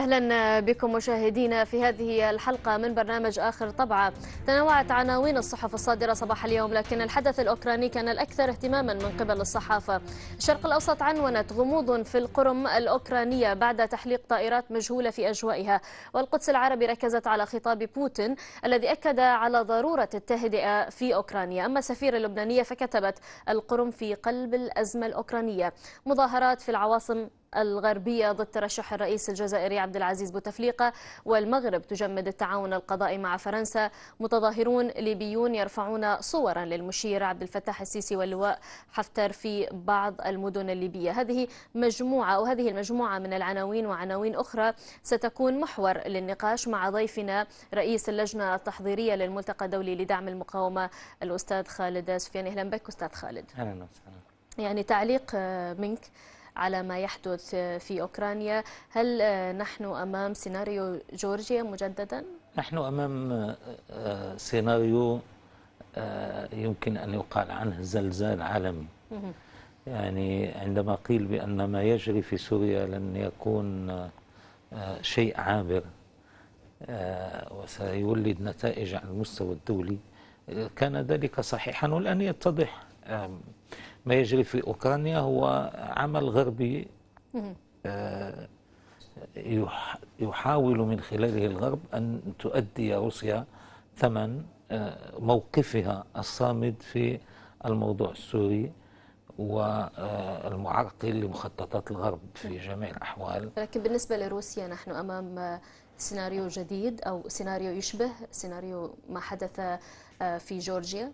أهلا بكم مشاهدينا في هذه الحلقة من برنامج آخر طبعة تنوعت عناوين الصحف الصادرة صباح اليوم لكن الحدث الأوكراني كان الأكثر اهتماما من قبل الصحافة الشرق الأوسط عنونت غموض في القرم الأوكرانية بعد تحليق طائرات مجهولة في أجوائها والقدس العربي ركزت على خطاب بوتين الذي أكد على ضرورة التهدئة في أوكرانيا أما السفيرة اللبنانية فكتبت القرم في قلب الأزمة الأوكرانية مظاهرات في العواصم الغربية ضد ترشح الرئيس الجزائري عبد العزيز بوتفليقة والمغرب تجمد التعاون القضائي مع فرنسا متظاهرون ليبيون يرفعون صورا للمشير عبد الفتاح السيسي واللواء حفتر في بعض المدن الليبية هذه مجموعة أو هذه المجموعة من العناوين وعناوين أخرى ستكون محور للنقاش مع ضيفنا رئيس اللجنة التحضيرية للملتقى الدولي لدعم المقاومة الأستاذ خالد سفيان أهلا بك أستاذ خالد أهلا وسهلا يعني تعليق آه، منك على ما يحدث في أوكرانيا هل آه، نحن أمام سيناريو جورجيا مجددا؟ نحن أمام آه، آه، سيناريو يمكن أن يقال عنه زلزال عالمي يعني عندما قيل بأن ما يجري في سوريا لن يكون شيء عابر وسيولد نتائج على المستوى الدولي كان ذلك صحيحا والآن يتضح ما يجري في أوكرانيا هو عمل غربي آه، يحاول من خلاله الغرب أن تؤدي روسيا ثمن آه، موقفها الصامد في الموضوع السوري والمعرقل آه، لمخططات الغرب في جميع الأحوال لكن بالنسبة لروسيا نحن أمام سيناريو جديد أو سيناريو يشبه سيناريو ما حدث في جورجيا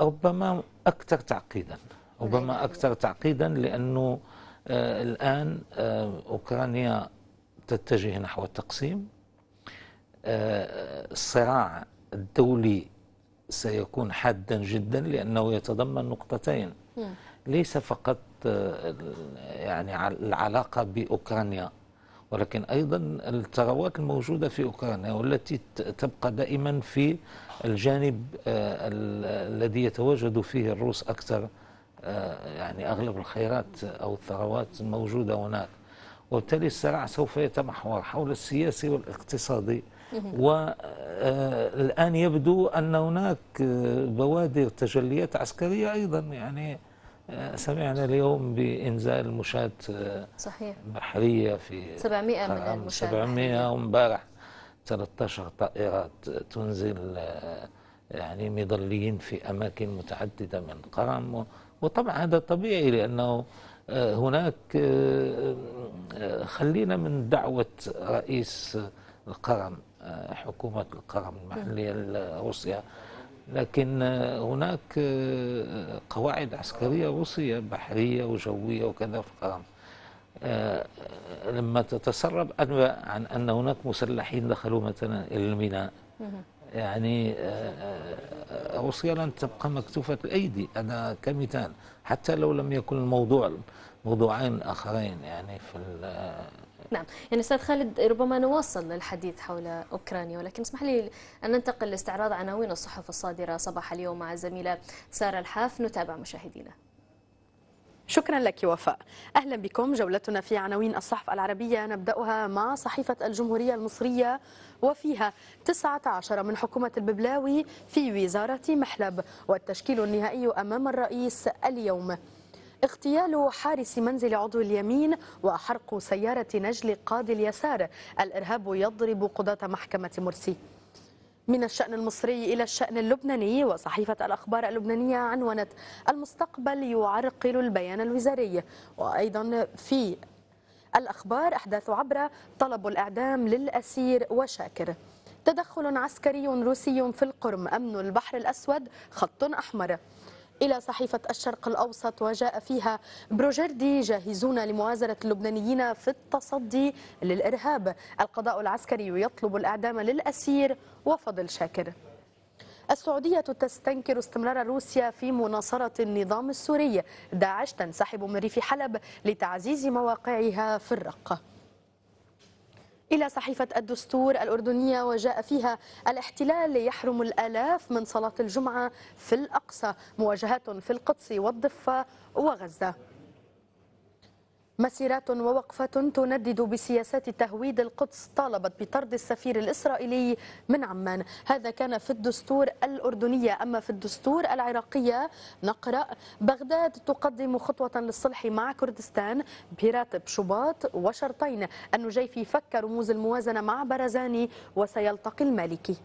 ربما أكثر تعقيدا أيوة. ربما أكثر تعقيدا لأنه آه، الآن آه، أوكرانيا تتجه نحو التقسيم آه، الصراع الدولي سيكون حادا جدا لأنه يتضمن نقطتين ليس فقط يعني العلاقة بأوكرانيا ولكن أيضا الثروات الموجودة في أوكرانيا والتي تبقى دائما في الجانب آه، الذي يتواجد فيه الروس أكثر آه، يعني أغلب الخيرات أو الثروات الموجودة هناك وبالتالي الصراع سوف يتمحور حول السياسي والاقتصادي والآن آه، يبدو أن هناك بوادر تجليات عسكرية أيضا يعني آه، سمعنا اليوم بإنزال مشاة آه، صحيح بحرية في 700 من المشاة 700 وامبارح 13 طائرات تنزل آه، يعني مظليين في أماكن متعددة من القرم وطبعا هذا طبيعي لأنه هناك خلينا من دعوة رئيس القرم حكومة القرم المحلية الروسيه لكن هناك قواعد عسكرية روسية بحرية وجوية وكذا في القرن آه، لما تتسرب أنباء عن أن هناك مسلحين دخلوا مثلا الميناء يعني آه، آه، روسيا لن تبقى مكتوفة الأيدي أنا كمثال حتى لو لم يكن الموضوع موضوعين آخرين يعني في نعم يعني أستاذ خالد ربما نواصل الحديث حول أوكرانيا ولكن اسمح لي أن ننتقل لاستعراض عناوين الصحف الصادرة صباح اليوم مع الزميلة سارة الحاف نتابع مشاهدينا شكرا لك وفاء أهلا بكم جولتنا في عناوين الصحف العربية نبدأها مع صحيفة الجمهورية المصرية وفيها 19 من حكومة الببلاوي في وزارة محلب والتشكيل النهائي أمام الرئيس اليوم اغتيال حارس منزل عضو اليمين وحرق سيارة نجل قاضي اليسار الإرهاب يضرب قضاة محكمة مرسي من الشأن المصري إلى الشأن اللبناني وصحيفة الأخبار اللبنانية عنونت المستقبل يعرقل البيان الوزاري وأيضا في الأخبار أحداث عبر طلب الإعدام للأسير وشاكر تدخل عسكري روسي في القرم أمن البحر الأسود خط أحمر إلى صحيفة الشرق الأوسط وجاء فيها بروجردي جاهزون لمؤازرة اللبنانيين في التصدي للإرهاب القضاء العسكري يطلب الإعدام للأسير وفضل شاكر السعودية تستنكر استمرار روسيا في مناصرة النظام السوري داعش تنسحب من ريف حلب لتعزيز مواقعها في الرقة إلى صحيفة الدستور الأردنية وجاء فيها الاحتلال يحرم الآلاف من صلاة الجمعة في الأقصى مواجهات في القدس والضفة وغزة مسيرات ووقفة تندد بسياسات تهويد القدس طالبت بطرد السفير الإسرائيلي من عمان هذا كان في الدستور الأردنية أما في الدستور العراقية نقرأ بغداد تقدم خطوة للصلح مع كردستان براتب شباط وشرطين النجيفي فك رموز الموازنة مع برزاني وسيلتقي المالكي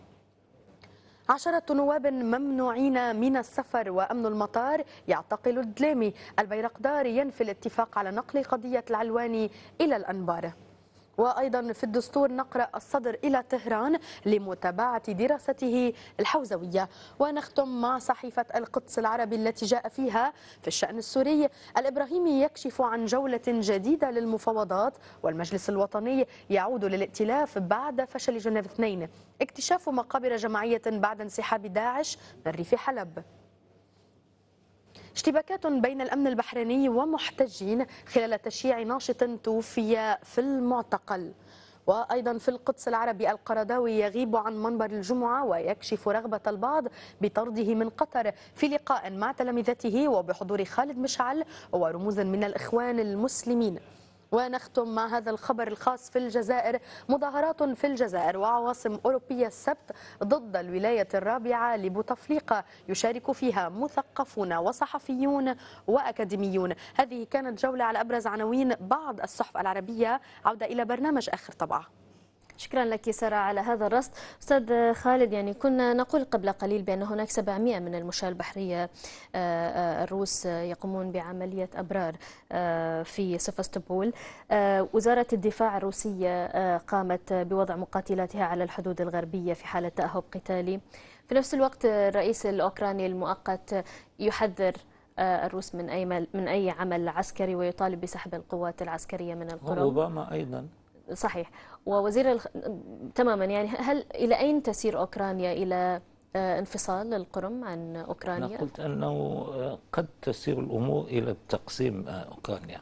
عشرة نواب ممنوعين من السفر وأمن المطار يعتقل الدليمي البيرقدار ينفي الاتفاق على نقل قضية العلواني إلى الأنبار وأيضا في الدستور نقرأ الصدر إلى طهران لمتابعة دراسته الحوزوية ونختم مع صحيفة القدس العربي التي جاء فيها في الشأن السوري الإبراهيمي يكشف عن جولة جديدة للمفاوضات والمجلس الوطني يعود للائتلاف بعد فشل جنيف 2 اكتشاف مقابر جماعية بعد انسحاب داعش من ريف حلب اشتباكات بين الأمن البحريني ومحتجين خلال تشييع ناشط توفي في المعتقل وأيضا في القدس العربي القرداوي يغيب عن منبر الجمعة ويكشف رغبة البعض بطرده من قطر في لقاء مع تلامذته وبحضور خالد مشعل ورموز من الإخوان المسلمين ونختم مع هذا الخبر الخاص في الجزائر مظاهرات في الجزائر وعواصم أوروبية السبت ضد الولاية الرابعة لبوتفليقة يشارك فيها مثقفون وصحفيون وأكاديميون هذه كانت جولة على أبرز عناوين بعض الصحف العربية عودة إلى برنامج آخر طبعا شكرا لك سارة على هذا الرصد أستاذ خالد يعني كنا نقول قبل قليل بأن هناك 700 من المشاة البحرية آه، آه، الروس آه، يقومون بعملية أبرار في سفستبول وزارة الدفاع الروسية قامت بوضع مقاتلاتها على الحدود الغربية في حالة تأهب قتالي في نفس الوقت الرئيس الأوكراني المؤقت يحذر الروس من أي من أي عمل عسكري ويطالب بسحب القوات العسكرية من القرى أوباما أيضا صحيح ووزير الخ... تماما يعني هل إلى أين تسير أوكرانيا إلى آه، انفصال القرم عن أوكرانيا؟ أنا قلت أنه آه، قد تسير الأمور إلى تقسيم آه، أوكرانيا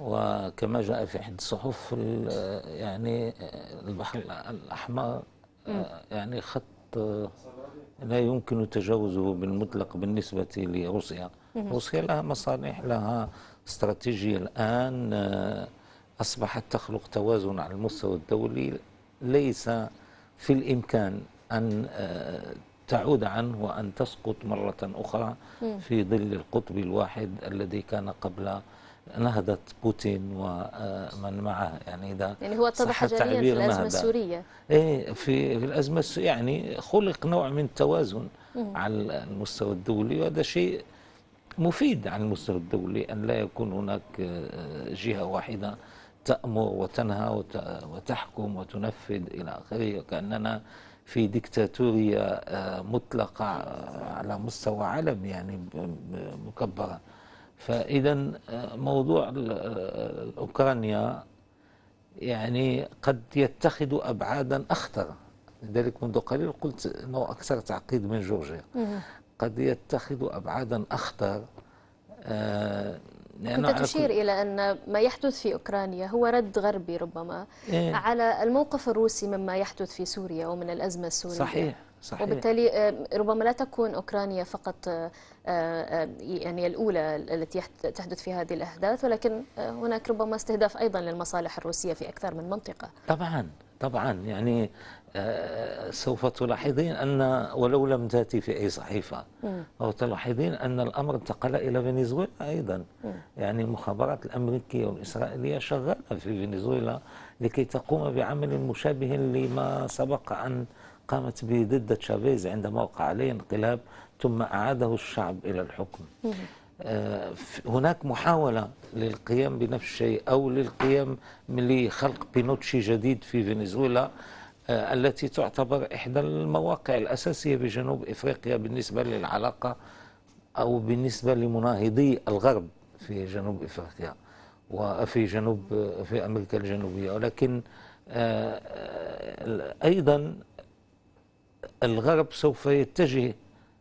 وكما جاء في احد الصحف يعني البحر الاحمر يعني خط لا يمكن تجاوزه بالمطلق بالنسبه لروسيا روسيا لها مصالح لها استراتيجيه الان أصبحت تخلق توازن على المستوى الدولي ليس في الإمكان أن آه، تعود عنه وأن تسقط مرة أخرى في ظل القطب الواحد الذي كان قبل نهضة بوتين ومن آه، معه يعني إذا يعني هو اتضح جليا في الأزمة نهضة. السورية إيه في, في الأزمة السورية يعني خلق نوع من التوازن على المستوى الدولي وهذا شيء مفيد على المستوى الدولي أن لا يكون هناك آه، جهة واحدة تأمر وتنهى وتحكم وتنفذ إلى آخره وكأننا في ديكتاتورية آه، مطلقة آه، على مستوى عالم يعني مكبرة فإذا آه، موضوع أوكرانيا يعني قد يتخذ أبعادا أخطر لذلك منذ قليل قلت أنه أكثر تعقيد من جورجيا قد يتخذ أبعادا أخطر كنت تشير كل... إلى أن ما يحدث في أوكرانيا هو رد غربي ربما إيه؟ على الموقف الروسي مما يحدث في سوريا ومن الأزمة السورية صحيح صحيح. وبالتالي آه، ربما لا تكون أوكرانيا فقط آه، آه، يعني الأولى التي تحدث في هذه الأحداث ولكن هناك ربما استهداف أيضا للمصالح الروسية في أكثر من منطقة طبعا طبعا يعني سوف تلاحظين أن ولو لم تأتي في أي صحيفة أو تلاحظين أن الأمر انتقل إلى فنزويلا أيضا يعني المخابرات الأمريكية والإسرائيلية شغالة في فنزويلا لكي تقوم بعمل مشابه لما سبق أن قامت به ضد تشافيز عندما وقع عليه انقلاب ثم أعاده الشعب إلى الحكم آه، هناك محاولة للقيام بنفس الشيء أو للقيام لخلق بينوتشي جديد في فنزويلا آه، التي تعتبر إحدى المواقع الأساسية بجنوب إفريقيا بالنسبة للعلاقة أو بالنسبة لمناهضي الغرب في جنوب إفريقيا وفي جنوب في أمريكا الجنوبية ولكن آه، أيضا الغرب سوف يتجه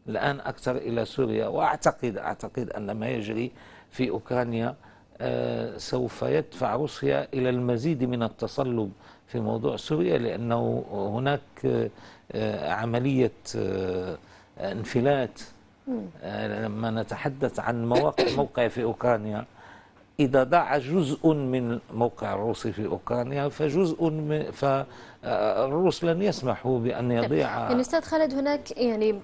الآن أكثر إلى سوريا وأعتقد أعتقد أن ما يجري في أوكرانيا آه، سوف يدفع روسيا إلى المزيد من التصلب في موضوع سوريا لأنه هناك آه، عملية آه، انفلات آه، لما نتحدث عن مواقع موقع في أوكرانيا إذا ضاع جزء من موقع الروسي في أوكرانيا فجزء من فالروس لن يسمحوا بأن طيب، يضيع يعني أستاذ خالد هناك يعني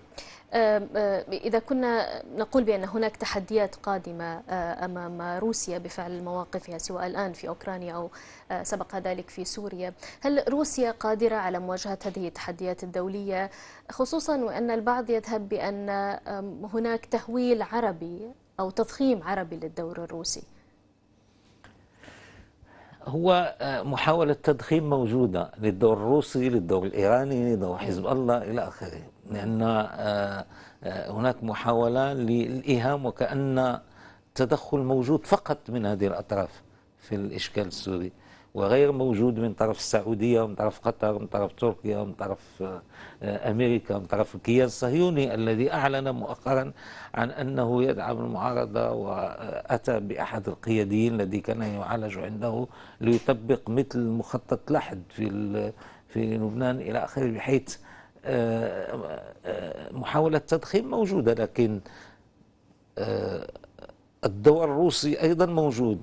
إذا كنا نقول بأن هناك تحديات قادمة أمام روسيا بفعل مواقفها سواء الآن في أوكرانيا أو أه، سبق ذلك في سوريا هل روسيا قادرة على مواجهة هذه التحديات الدولية خصوصا وأن البعض يذهب بأن هناك تهويل عربي أو تضخيم عربي للدور الروسي هو أه، محاولة تضخيم موجودة للدور الروسي للدور الإيراني للدور حزب الله إلى آخره لأن آه، آه، هناك محاولة للإيهام وكأن التدخل موجود فقط من هذه الأطراف في الإشكال السوري وغير موجود من طرف السعودية ومن طرف قطر ومن طرف تركيا ومن طرف آه، أمريكا ومن طرف الكيان الصهيوني الذي أعلن مؤخرا عن أنه يدعم المعارضة وأتى بأحد القياديين الذي كان يعالج عنده ليطبق مثل مخطط لحد في في لبنان إلى آخره بحيث آه، آه، محاولة تضخيم موجودة لكن آه، الدور الروسي أيضا موجود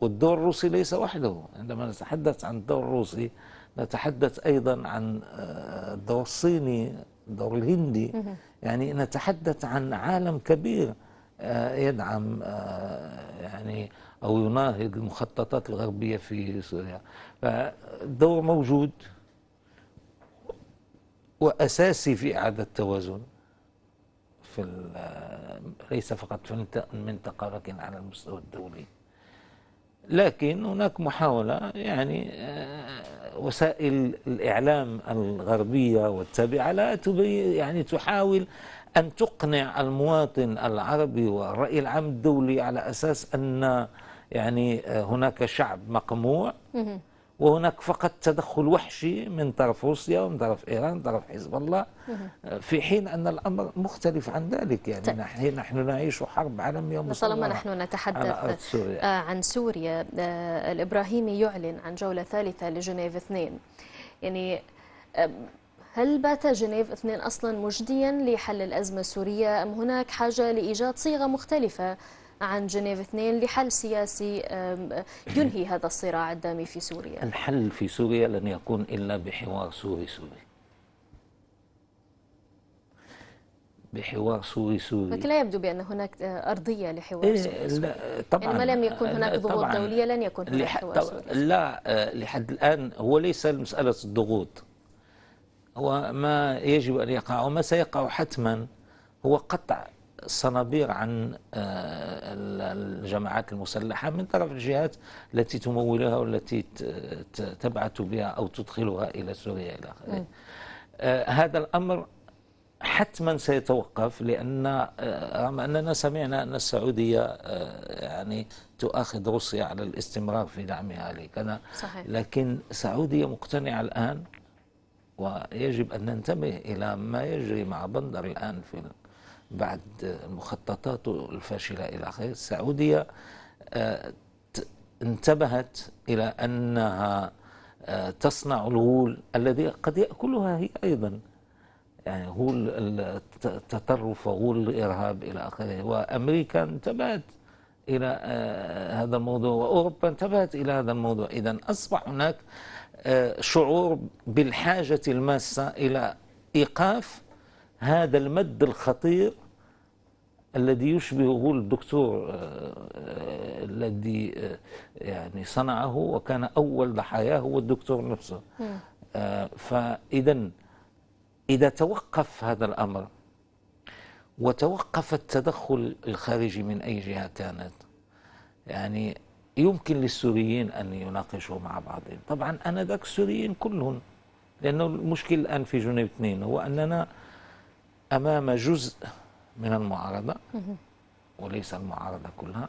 والدور الروسي ليس وحده عندما نتحدث عن الدور الروسي نتحدث أيضا عن الدور الصيني الدور الهندي يعني نتحدث عن عالم كبير يدعم يعني أو يناهض المخططات الغربية في سوريا فالدور موجود وأساسي في إعادة التوازن في ليس فقط في المنطقة لكن على المستوى الدولي لكن هناك محاولة يعني آه، وسائل الإعلام الغربية والتابعة لا تبين يعني تحاول أن تقنع المواطن العربي والرأي العام الدولي على أساس أن يعني آه، هناك شعب مقموع وهناك فقط تدخل وحشي من طرف روسيا ومن طرف ايران ومن طرف حزب الله في حين ان الامر مختلف عن ذلك يعني طيب. نحن نحن نعيش حرب عالميه مصرة طالما نحن نتحدث سوريا. آه، عن سوريا آه، الابراهيمي يعلن عن جوله ثالثه لجنيف اثنين يعني هل بات جنيف اثنين اصلا مجديا لحل الازمه السوريه ام هناك حاجه لايجاد صيغه مختلفه عن جنيف 2 لحل سياسي ينهي هذا الصراع الدامي في سوريا الحل في سوريا لن يكون إلا بحوار سوري سوري بحوار سوري سوري لكن لا يبدو بأن هناك آه، أرضية لحوار إيه سوري سوري طبعا يعني ما لم يكن هناك ضغوط دولية لن يكون هناك حوار سوري لا آه، لحد الآن هو ليس مسألة الضغوط هو ما يجب أن يقع وما سيقع حتما هو قطع صنابير عن آه، الجماعات المسلحة من طرف الجهات التي تمولها والتي تبعث بها أو تدخلها إلى سوريا إلى آخره آه، هذا الأمر حتما سيتوقف لأن آه، رغم أننا سمعنا أن السعودية يعني تؤاخذ روسيا على الاستمرار في دعمها لكذا لكن السعودية مقتنعة الآن ويجب أن ننتبه إلى ما يجري مع بندر الآن في بعد مخططاته الفاشلة إلى آخره السعودية آه، انتبهت إلى أنها آه، تصنع الغول الذي قد يأكلها هي أيضا يعني غول التطرف وغول الإرهاب إلى آخره وأمريكا انتبهت إلى آه، هذا الموضوع وأوروبا انتبهت إلى هذا الموضوع إذا أصبح هناك شعور بالحاجة الماسة إلى إيقاف هذا المد الخطير الذي يشبهه الدكتور آه، آه، الذي آه، يعني صنعه وكان أول ضحاياه هو الدكتور نفسه فإذا إذا توقف هذا الأمر وتوقف التدخل الخارجي من أي جهة كانت يعني يمكن للسوريين أن يناقشوا مع بعضهم طبعا أنا ذاك السوريين كلهم لأنه المشكل الآن في جنيف اثنين هو أننا أمام جزء من المعارضة وليس المعارضة كلها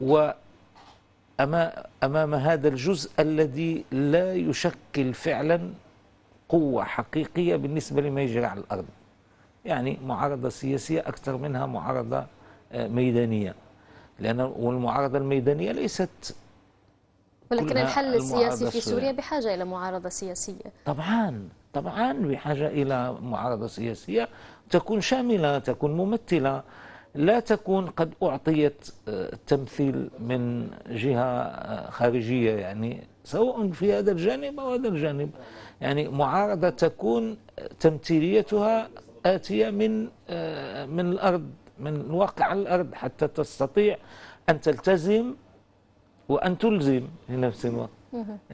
و امام هذا الجزء الذي لا يشكل فعلا قوة حقيقية بالنسبة لما يجري على الأرض يعني معارضة سياسية أكثر منها معارضة آه، ميدانية لأن والمعارضة الميدانية ليست ولكن الحل السياسي في سوريا بحاجة إلى معارضة سياسية طبعا طبعا بحاجة إلى معارضة سياسية تكون شاملة تكون ممثلة لا تكون قد أعطيت التمثيل آه، من جهة آه، خارجية يعني سواء في هذا الجانب أو هذا الجانب يعني معارضة تكون آه، تمثيليتها آتية من من الأرض من الواقع على الأرض حتى تستطيع أن تلتزم وأن تلزم في نفس الوقت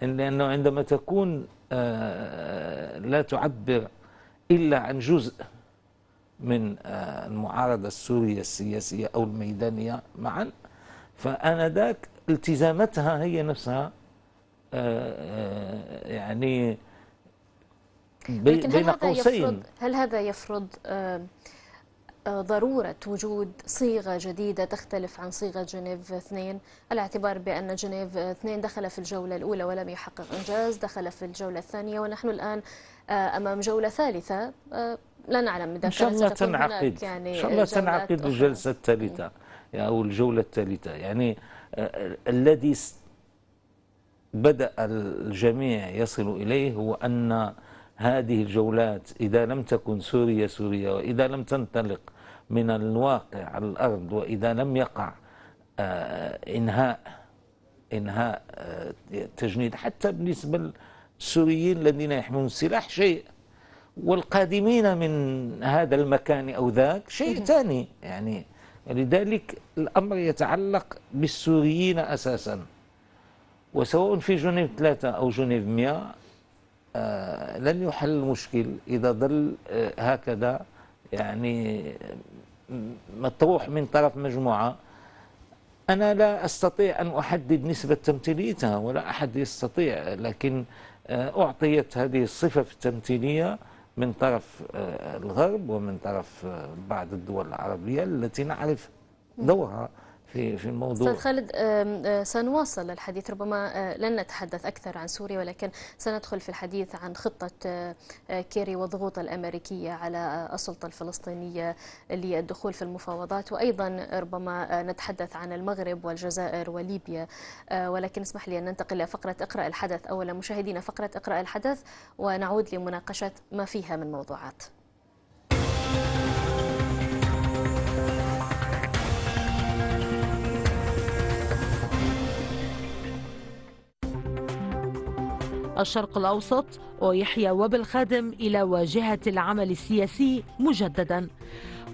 لأنه عندما تكون آه، لا تعبر إلا عن جزء من آه، المعارضة السورية السياسية أو الميدانية معا فآنذاك التزامتها هي نفسها آه، يعني بين قوسين هل هذا يفرض هل هذا يفرض ضرورة وجود صيغة جديدة تختلف عن صيغة جنيف 2 على اعتبار بأن جنيف 2 دخل في الجولة الأولى ولم يحقق إنجاز دخل في الجولة الثانية ونحن الآن آه، أمام جولة ثالثة آه، لا نعلم إذا إن شاء الله تنعقد يعني إن شاء الله تنعقد الجلسة الثالثة أو الجولة الثالثة يعني آه، الذي بدأ الجميع يصل إليه هو أن هذه الجولات إذا لم تكن سوريا سوريا وإذا لم تنطلق من الواقع على الأرض وإذا لم يقع آه، إنهاء إنهاء آه، تجنيد حتى بالنسبة للسوريين الذين يحملون السلاح شيء والقادمين من هذا المكان أو ذاك شيء ثاني يعني لذلك الأمر يتعلق بالسوريين أساسا وسواء في جنيف ثلاثة أو جنيف 100 آه، لن يحل المشكل إذا ظل آه، هكذا يعني مطروح من طرف مجموعة أنا لا أستطيع أن أحدد نسبة تمثيليتها ولا أحد يستطيع لكن آه، أعطيت هذه الصفة التمثيلية من طرف الغرب ومن طرف بعض الدول العربية التي نعرف دورها في في الموضوع استاذ خالد آه، سنواصل الحديث ربما آه، لن نتحدث اكثر عن سوريا ولكن سندخل في الحديث عن خطه آه، كيري والضغوط الامريكيه على السلطه الفلسطينيه للدخول في المفاوضات وايضا ربما نتحدث عن المغرب والجزائر وليبيا ولكن اسمح لي ان ننتقل الى فقره اقرا الحدث اولا مشاهدينا فقره اقرا الحدث ونعود لمناقشه ما فيها من موضوعات. الشرق الأوسط ويحيى وبالخادم إلى واجهة العمل السياسي مجددا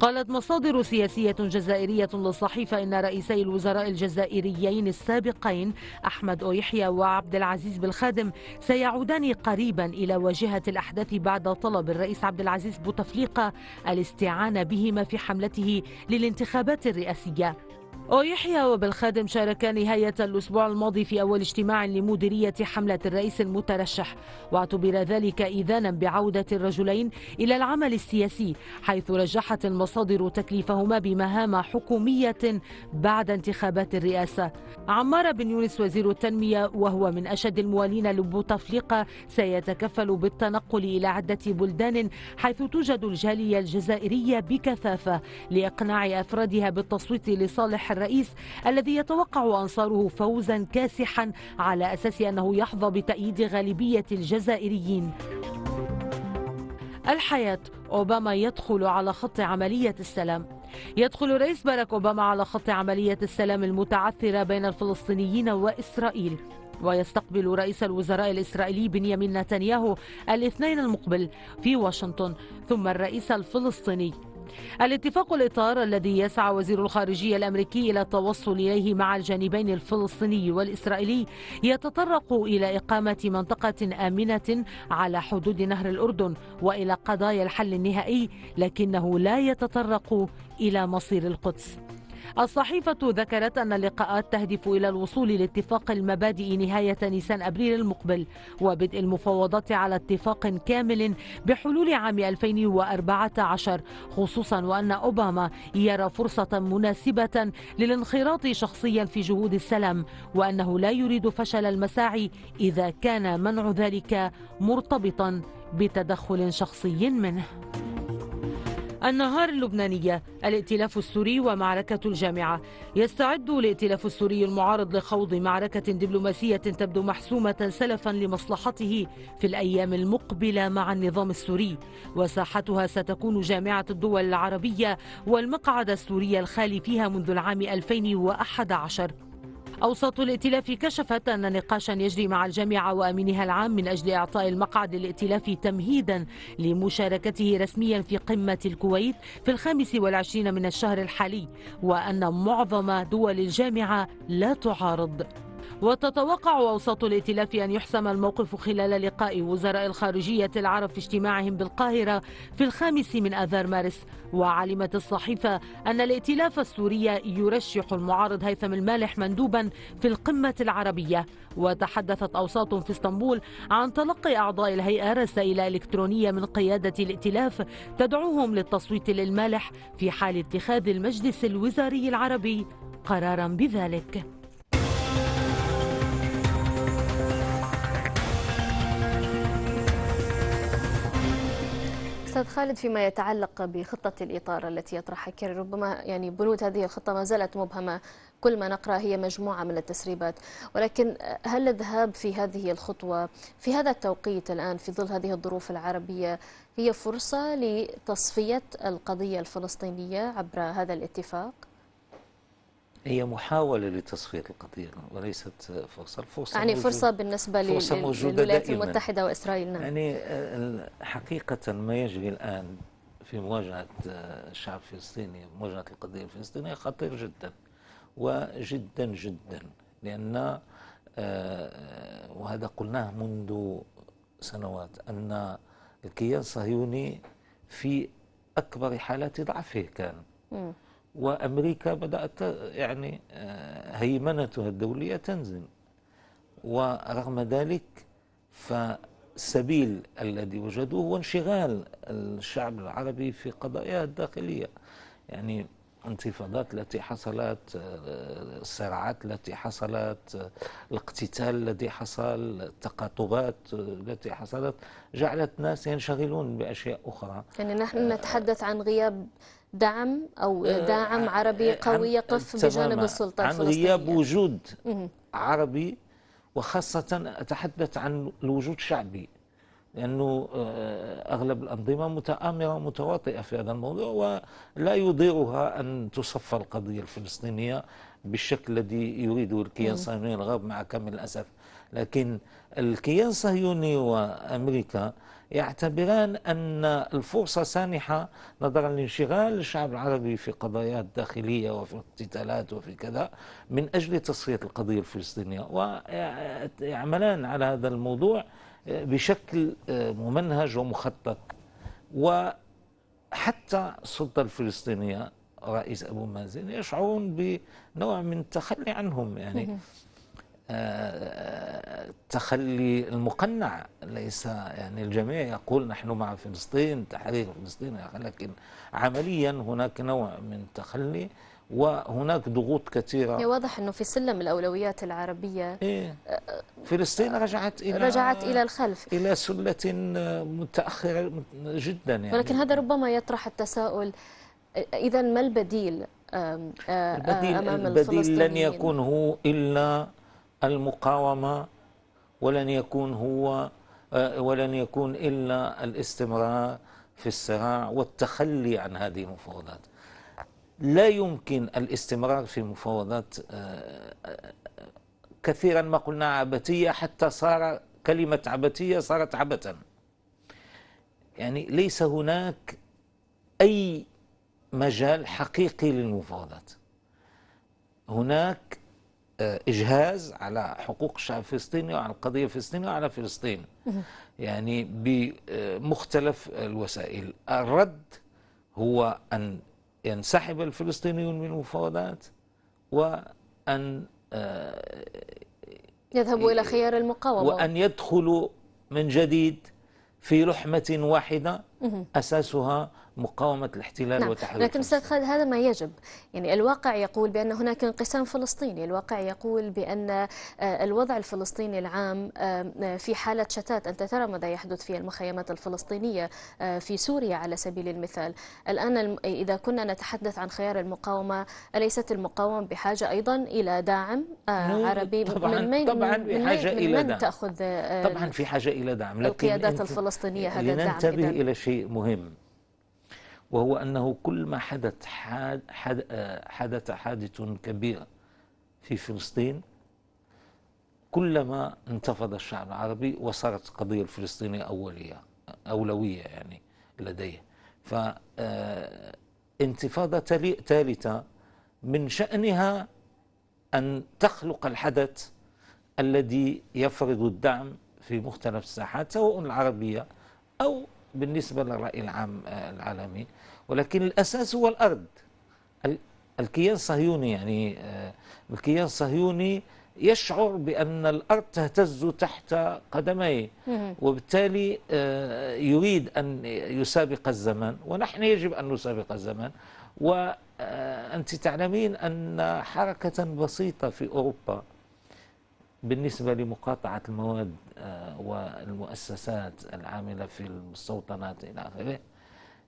قالت مصادر سياسية جزائرية للصحيفة إن رئيسي الوزراء الجزائريين السابقين أحمد أويحيا وعبد العزيز بالخادم سيعودان قريبا إلى واجهة الأحداث بعد طلب الرئيس عبد العزيز بوتفليقة الاستعانة بهما في حملته للانتخابات الرئاسية ويحيى وبالخادم شاركا نهاية الأسبوع الماضي في أول اجتماع لمديرية حملة الرئيس المترشح واعتبر ذلك إذانا بعودة الرجلين إلى العمل السياسي حيث رجحت المصادر تكليفهما بمهام حكومية بعد انتخابات الرئاسة عمار بن يونس وزير التنمية وهو من أشد الموالين لبوتفليقة سيتكفل بالتنقل إلى عدة بلدان حيث توجد الجالية الجزائرية بكثافة لإقناع أفرادها بالتصويت لصالح الرئيس الذي يتوقع أنصاره فوزا كاسحا على أساس أنه يحظى بتأييد غالبية الجزائريين الحياة أوباما يدخل على خط عملية السلام يدخل رئيس باراك أوباما على خط عملية السلام المتعثرة بين الفلسطينيين وإسرائيل ويستقبل رئيس الوزراء الإسرائيلي بنيامين نتنياهو الاثنين المقبل في واشنطن ثم الرئيس الفلسطيني الاتفاق الإطار الذي يسعى وزير الخارجية الأمريكي إلى التوصل إليه مع الجانبين الفلسطيني والإسرائيلي يتطرق إلى إقامة منطقة آمنة على حدود نهر الأردن وإلى قضايا الحل النهائي لكنه لا يتطرق إلى مصير القدس الصحيفة ذكرت أن اللقاءات تهدف إلى الوصول لاتفاق المبادئ نهاية نيسان أبريل المقبل وبدء المفاوضات على اتفاق كامل بحلول عام 2014 خصوصا وأن أوباما يرى فرصة مناسبة للانخراط شخصيا في جهود السلام وأنه لا يريد فشل المساعي إذا كان منع ذلك مرتبطا بتدخل شخصي منه النهار اللبنانية الائتلاف السوري ومعركة الجامعة يستعد الائتلاف السوري المعارض لخوض معركة دبلوماسية تبدو محسومة سلفا لمصلحته في الأيام المقبلة مع النظام السوري وساحتها ستكون جامعة الدول العربية والمقعد السوري الخالي فيها منذ العام 2011 أوساط الائتلاف كشفت أن نقاشا يجري مع الجامعة وأمينها العام من أجل إعطاء المقعد للائتلاف تمهيدا لمشاركته رسميا في قمة الكويت في الخامس والعشرين من الشهر الحالي وأن معظم دول الجامعة لا تعارض وتتوقع أوساط الائتلاف أن يحسم الموقف خلال لقاء وزراء الخارجية العرب في اجتماعهم بالقاهرة في الخامس من آذار مارس وعلمت الصحيفة أن الائتلاف السوري يرشح المعارض هيثم المالح مندوبا في القمة العربية وتحدثت أوساط في اسطنبول عن تلقي أعضاء الهيئة رسائل إلكترونية من قيادة الائتلاف تدعوهم للتصويت للمالح في حال اتخاذ المجلس الوزاري العربي قرارا بذلك أستاذ خالد فيما يتعلق بخطة الإطار التي يطرحها كيري ربما يعني بنود هذه الخطة ما زالت مبهمة كل ما نقرأ هي مجموعة من التسريبات ولكن هل الذهاب في هذه الخطوة في هذا التوقيت الآن في ظل هذه الظروف العربية هي فرصة لتصفية القضية الفلسطينية عبر هذا الاتفاق؟ هي محاولة لتصفية القضية وليست فرصة الفرصة يعني موجودة فرصة بالنسبة فرصة موجودة للولايات المتحدة وإسرائيل نعم. يعني آه، حقيقة ما يجري الآن في مواجهة آه، الشعب الفلسطيني مواجهة القضية الفلسطينية خطير جدا وجدا جدا لأن آه، وهذا قلناه منذ سنوات أن الكيان الصهيوني في أكبر حالات ضعفه كان م. وأمريكا بدأت يعني آه، هيمنتها الدولية تنزل ورغم ذلك فسبيل الذي وجدوه هو انشغال الشعب العربي في قضاياه الداخلية يعني الانتفاضات التي حصلت الصراعات آه، التي حصلت آه، الاقتتال الذي حصل التقاطبات التي حصلت جعلت الناس ينشغلون بأشياء أخرى يعني نحن نتحدث عن غياب دعم أو آه، داعم آه، عربي آه، قوي يقف بجانب السلطة عن الفلسطينية عن غياب وجود عربي وخاصة أتحدث عن الوجود شعبي لأنه أغلب الأنظمة متآمرة ومتواطئة في هذا الموضوع ولا يضيعها أن تصف القضية الفلسطينية بالشكل الذي يريده الكيان الصهيوني الغرب مع كامل الأسف لكن الكيان الصهيوني وأمريكا يعتبران أن الفرصة سانحة نظرا لانشغال الشعب العربي في قضايا الداخلية وفي الاقتتالات وفي كذا من أجل تصفية القضية الفلسطينية ويعملان على هذا الموضوع بشكل ممنهج ومخطط وحتى السلطة الفلسطينية رئيس أبو مازن يشعرون بنوع من التخلي عنهم يعني التخلي آه، المقنع ليس يعني الجميع يقول نحن مع فلسطين تحرير فلسطين لكن عمليا هناك نوع من تخلي وهناك ضغوط كثيرة واضح أنه في سلم الأولويات العربية إيه؟ فلسطين رجعت إلى رجعت إلى الخلف إلى سلة متأخرة جدا يعني ولكن هذا ربما يطرح التساؤل إذا ما البديل أمام البديل, البديل لن يكون هو إلا المقاومة ولن يكون هو آه، ولن يكون إلا الاستمرار في الصراع والتخلي عن هذه المفاوضات لا يمكن الاستمرار في مفاوضات آه، كثيرا ما قلنا عبثية حتى صار كلمة عبثية صارت عبثا يعني ليس هناك أي مجال حقيقي للمفاوضات هناك آه، إجهاز على حقوق الشعب الفلسطيني وعلى القضية الفلسطينية وعلى فلسطين يعني بمختلف الوسائل الرد هو أن ينسحب الفلسطينيون من المفاوضات وأن آه، يذهبوا إلى إيه، خيار المقاومة وأن يدخلوا من جديد في لحمة واحدة أساسها مقاومة الاحتلال نعم. وتحرير لكن أستاذ خالد هذا ما يجب يعني الواقع يقول بأن هناك انقسام فلسطيني الواقع يقول بأن آه، الوضع الفلسطيني العام آه، في حالة شتات أنت ترى ماذا يحدث في المخيمات الفلسطينية آه، في سوريا على سبيل المثال الآن إذا كنا نتحدث عن خيار المقاومة أليست المقاومة بحاجة أيضا إلى داعم عربي طبعا من من طبعا بحاجة من إلى من دعم تأخذ طبعا في حاجة إلى دعم لكن القيادات الفلسطينية هذا الدعم لننتبه إلى شيء مهم وهو أنه كل ما حدث حاد حد آه، حدث حادث كبير في فلسطين كلما انتفض الشعب العربي وصارت القضية الفلسطينية أولية أولوية يعني لديه فانتفاضة آه، ثالثة من شأنها أن تخلق الحدث الذي يفرض الدعم في مختلف الساحات سواء العربية أو بالنسبة للرأي العام آه، العالمي ولكن الأساس هو الأرض الكيان الصهيوني يعني آه، الكيان الصهيوني يشعر بأن الأرض تهتز تحت قدميه وبالتالي آه، يريد أن يسابق الزمن ونحن يجب أن نسابق الزمن وأنت تعلمين أن حركة بسيطة في أوروبا بالنسبة لمقاطعة المواد آه، والمؤسسات العاملة في المستوطنات إلى آخره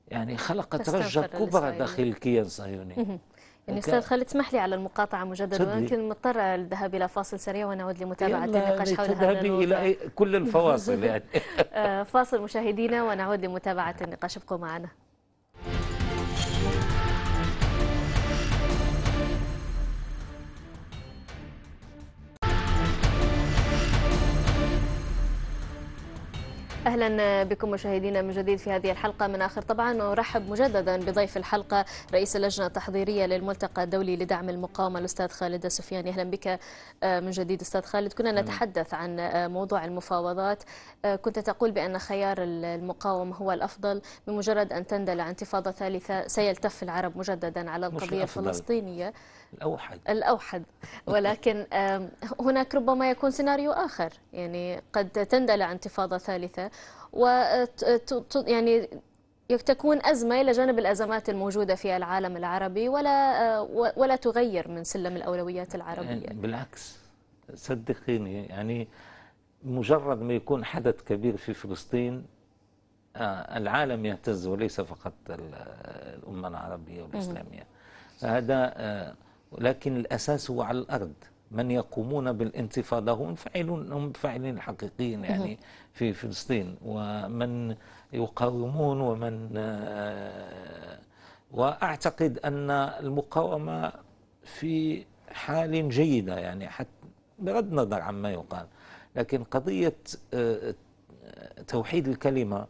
يعني خلقت رجة كبرى داخل الكيان الصهيوني يعني استاذ خالد اسمح لي على المقاطعه مجددا ولكن مضطره للذهاب الى فاصل سريع ونعود لمتابعه النقاش حول هذا تذهبي الى كل الفواصل يعني آه، فاصل مشاهدينا ونعود لمتابعه النقاش ابقوا معنا اهلا بكم مشاهدينا من جديد في هذه الحلقه من اخر طبعا ارحب مجددا بضيف الحلقه رئيس اللجنه التحضيريه للملتقى الدولي لدعم المقاومه الاستاذ خالد السفياني اهلا بك آه، من جديد استاذ خالد كنا نتحدث عن آه، موضوع المفاوضات آه، كنت تقول بان خيار المقاومه هو الافضل بمجرد ان تندلع انتفاضه ثالثه سيلتف العرب مجددا على القضيه الفلسطينيه الأوحد الأوحد ولكن هناك ربما يكون سيناريو آخر يعني قد تندلع انتفاضة ثالثة و آه، آه، يعني تكون أزمة إلى جانب الأزمات الموجودة في العالم العربي ولا آه، ولا تغير من سلم الأولويات العربية يعني بالعكس صدقيني يعني مجرد ما يكون حدث كبير في فلسطين العالم يهتز وليس فقط الأمة العربية والإسلامية هذا ولكن الأساس هو على الأرض من يقومون بالانتفاضة هم فاعلون هم فاعلين الحقيقيين يعني في فلسطين ومن يقاومون ومن آه، وأعتقد أن المقاومة في حال جيدة يعني حتى بغض النظر عما يقال لكن قضية آه، توحيد الكلمة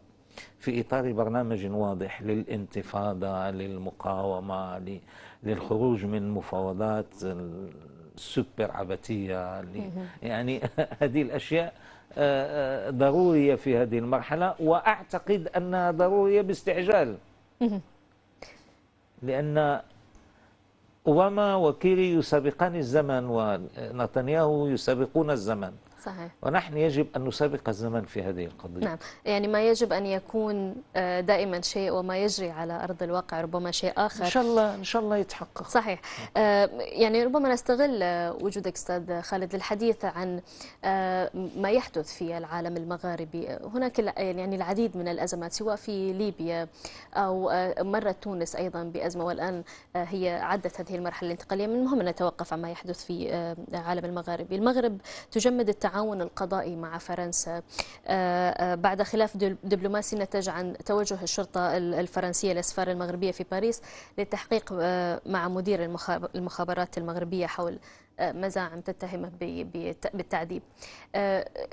في إطار برنامج واضح للانتفاضة للمقاومة للخروج من مفاوضات السوبر عبثية يعني هذه الأشياء آه، آه، ضرورية في هذه المرحلة وأعتقد أنها ضرورية باستعجال لأن أوباما وكيري يسابقان الزمن ونتنياهو يسابقون الزمن صحيح ونحن يجب أن نسابق الزمن في هذه القضية نعم يعني ما يجب أن يكون آه، دائما شيء وما يجري على أرض الواقع ربما شيء آخر إن شاء الله إن شاء الله يتحقق صحيح آه، يعني ربما نستغل آه، وجودك أستاذ خالد للحديث عن ما يحدث في العالم المغاربي هناك يعني العديد من الأزمات سواء في ليبيا أو مرت تونس أيضا بأزمة والآن هي عدت هذه المرحلة الانتقالية من المهم أن نتوقف عما يحدث في عالم المغاربي المغرب تجمد التعامل التعاون القضائي مع فرنسا آه، آه، بعد خلاف دبلوماسي نتج عن توجه الشرطة الفرنسية لأسفار المغربية في باريس للتحقيق آه، مع مدير المخابرات المغربية حول مزاعم تتهمه بالتعذيب